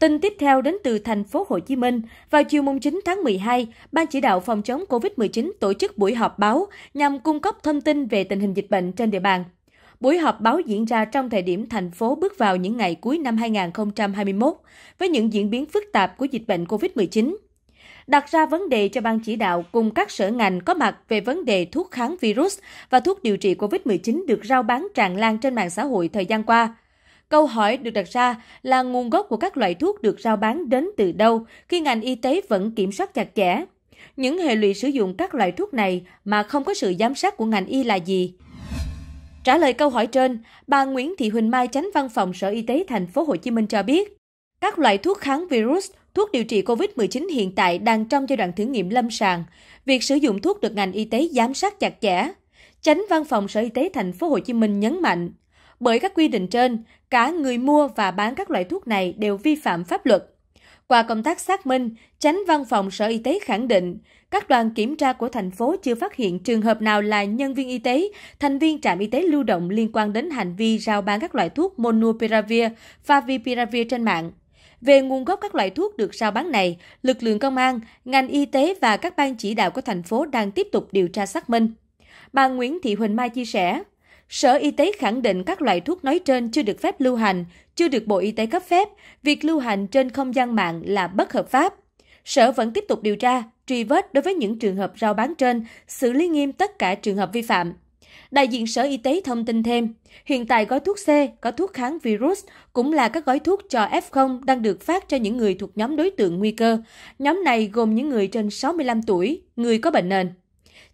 Tin tiếp theo đến từ thành phố Hồ Chí Minh. Vào chiều 9 tháng 12, Ban chỉ đạo phòng chống COVID-19 tổ chức buổi họp báo nhằm cung cấp thông tin về tình hình dịch bệnh trên địa bàn. Buổi họp báo diễn ra trong thời điểm thành phố bước vào những ngày cuối năm 2021 với những diễn biến phức tạp của dịch bệnh COVID-19. Đặt ra vấn đề cho ban chỉ đạo cùng các sở ngành có mặt về vấn đề thuốc kháng virus và thuốc điều trị COVID-19 được rao bán tràn lan trên mạng xã hội thời gian qua, Câu hỏi được đặt ra là nguồn gốc của các loại thuốc được rao bán đến từ đâu khi ngành y tế vẫn kiểm soát chặt chẽ. Những hệ lụy sử dụng các loại thuốc này mà không có sự giám sát của ngành y là gì? Trả lời câu hỏi trên, bà Nguyễn Thị Huỳnh Mai Chánh Văn phòng Sở Y tế thành phố Hồ Chí Minh cho biết, các loại thuốc kháng virus, thuốc điều trị COVID-19 hiện tại đang trong giai đoạn thử nghiệm lâm sàng. Việc sử dụng thuốc được ngành y tế giám sát chặt chẽ. Chánh Văn phòng Sở Y tế thành phố Hồ Chí Minh nhấn mạnh, bởi các quy định trên, cả người mua và bán các loại thuốc này đều vi phạm pháp luật. Qua công tác xác minh, tránh văn phòng Sở Y tế khẳng định, các đoàn kiểm tra của thành phố chưa phát hiện trường hợp nào là nhân viên y tế, thành viên trạm y tế lưu động liên quan đến hành vi rao bán các loại thuốc Monopiravir, Favipiravir trên mạng. Về nguồn gốc các loại thuốc được rao bán này, lực lượng công an, ngành y tế và các ban chỉ đạo của thành phố đang tiếp tục điều tra xác minh. Bà Nguyễn Thị Huỳnh Mai chia sẻ, Sở Y tế khẳng định các loại thuốc nói trên chưa được phép lưu hành, chưa được Bộ Y tế cấp phép, việc lưu hành trên không gian mạng là bất hợp pháp. Sở vẫn tiếp tục điều tra, truy vết đối với những trường hợp rao bán trên, xử lý nghiêm tất cả trường hợp vi phạm. Đại diện Sở Y tế thông tin thêm, hiện tại gói thuốc C, có thuốc kháng virus cũng là các gói thuốc cho F0 đang được phát cho những người thuộc nhóm đối tượng nguy cơ. Nhóm này gồm những người trên 65 tuổi, người có bệnh nền.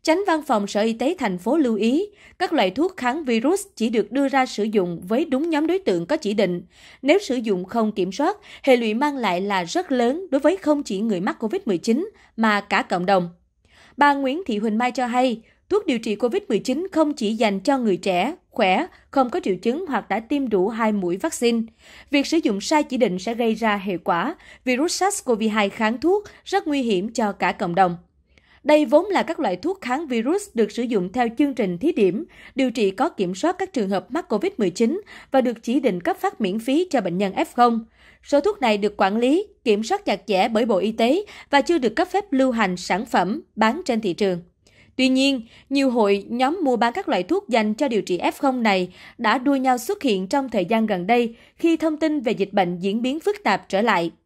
Chánh văn phòng Sở Y tế thành phố lưu ý, các loại thuốc kháng virus chỉ được đưa ra sử dụng với đúng nhóm đối tượng có chỉ định. Nếu sử dụng không kiểm soát, hệ lụy mang lại là rất lớn đối với không chỉ người mắc COVID-19 mà cả cộng đồng. Bà Nguyễn Thị Huỳnh Mai cho hay, thuốc điều trị COVID-19 không chỉ dành cho người trẻ, khỏe, không có triệu chứng hoặc đã tiêm đủ hai mũi vaccine. Việc sử dụng sai chỉ định sẽ gây ra hệ quả virus SARS-CoV-2 kháng thuốc rất nguy hiểm cho cả cộng đồng. Đây vốn là các loại thuốc kháng virus được sử dụng theo chương trình thí điểm, điều trị có kiểm soát các trường hợp mắc COVID-19 và được chỉ định cấp phát miễn phí cho bệnh nhân F0. Số thuốc này được quản lý, kiểm soát chặt chẽ bởi Bộ Y tế và chưa được cấp phép lưu hành sản phẩm bán trên thị trường. Tuy nhiên, nhiều hội nhóm mua bán các loại thuốc dành cho điều trị F0 này đã đua nhau xuất hiện trong thời gian gần đây khi thông tin về dịch bệnh diễn biến phức tạp trở lại.